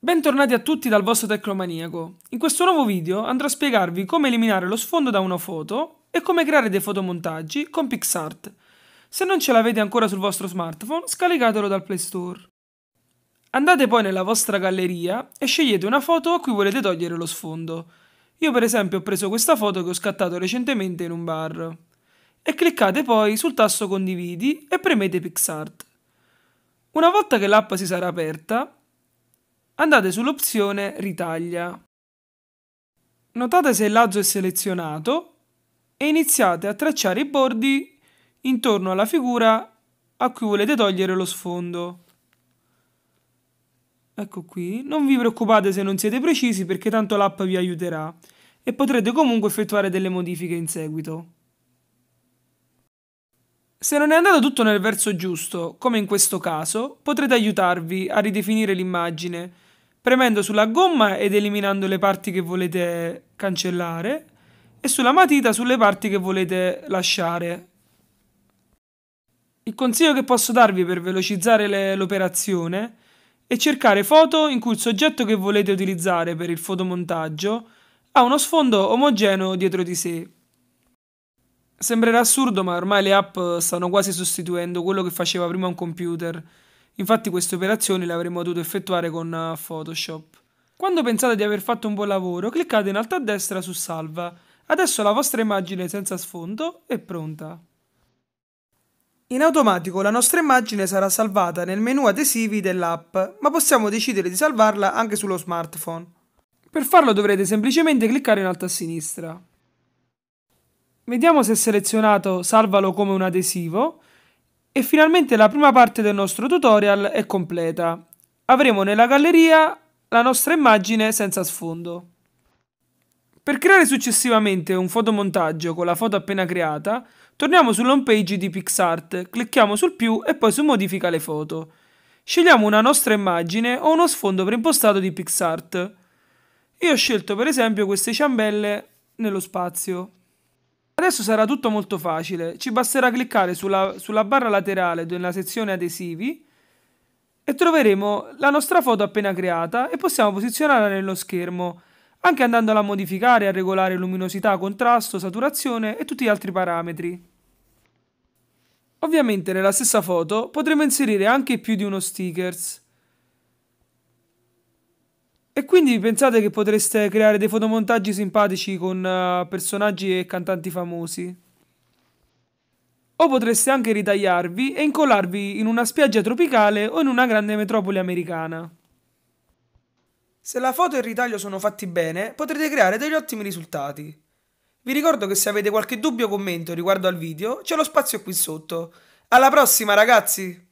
Bentornati a tutti dal vostro Tecnomaniaco. In questo nuovo video andrò a spiegarvi come eliminare lo sfondo da una foto e come creare dei fotomontaggi con PixArt. Se non ce l'avete ancora sul vostro smartphone, scaricatelo dal Play Store. Andate poi nella vostra galleria e scegliete una foto a cui volete togliere lo sfondo. Io per esempio ho preso questa foto che ho scattato recentemente in un bar. E cliccate poi sul tasto condividi e premete PixArt. Una volta che l'app si sarà aperta, andate sull'opzione Ritaglia. Notate se il lazzo è selezionato e iniziate a tracciare i bordi intorno alla figura a cui volete togliere lo sfondo. Ecco qui, non vi preoccupate se non siete precisi perché tanto l'app vi aiuterà e potrete comunque effettuare delle modifiche in seguito. Se non è andato tutto nel verso giusto, come in questo caso, potrete aiutarvi a ridefinire l'immagine premendo sulla gomma ed eliminando le parti che volete cancellare e sulla matita sulle parti che volete lasciare. Il consiglio che posso darvi per velocizzare l'operazione è cercare foto in cui il soggetto che volete utilizzare per il fotomontaggio ha uno sfondo omogeneo dietro di sé. Sembrerà assurdo, ma ormai le app stanno quasi sostituendo quello che faceva prima un computer Infatti queste operazioni le avremmo dovuto effettuare con eh, Photoshop. Quando pensate di aver fatto un buon lavoro, cliccate in alto a destra su Salva. Adesso la vostra immagine senza sfondo è pronta. In automatico la nostra immagine sarà salvata nel menu adesivi dell'app, ma possiamo decidere di salvarla anche sullo smartphone. Per farlo dovrete semplicemente cliccare in alto a sinistra. Vediamo se è selezionato Salvalo come un adesivo e finalmente la prima parte del nostro tutorial è completa. Avremo nella galleria la nostra immagine senza sfondo. Per creare successivamente un fotomontaggio con la foto appena creata, torniamo sull'home page di PixArt, clicchiamo sul più e poi su modifica le foto. Scegliamo una nostra immagine o uno sfondo preimpostato di PixArt. Io ho scelto per esempio queste ciambelle nello spazio. Adesso sarà tutto molto facile, ci basterà cliccare sulla, sulla barra laterale della sezione adesivi e troveremo la nostra foto appena creata e possiamo posizionarla nello schermo, anche andandola a modificare e a regolare luminosità, contrasto, saturazione e tutti gli altri parametri. Ovviamente nella stessa foto potremo inserire anche più di uno stickers, e quindi pensate che potreste creare dei fotomontaggi simpatici con eh, personaggi e cantanti famosi. O potreste anche ritagliarvi e incollarvi in una spiaggia tropicale o in una grande metropoli americana. Se la foto e il ritaglio sono fatti bene, potrete creare degli ottimi risultati. Vi ricordo che se avete qualche dubbio o commento riguardo al video, c'è lo spazio qui sotto. Alla prossima ragazzi!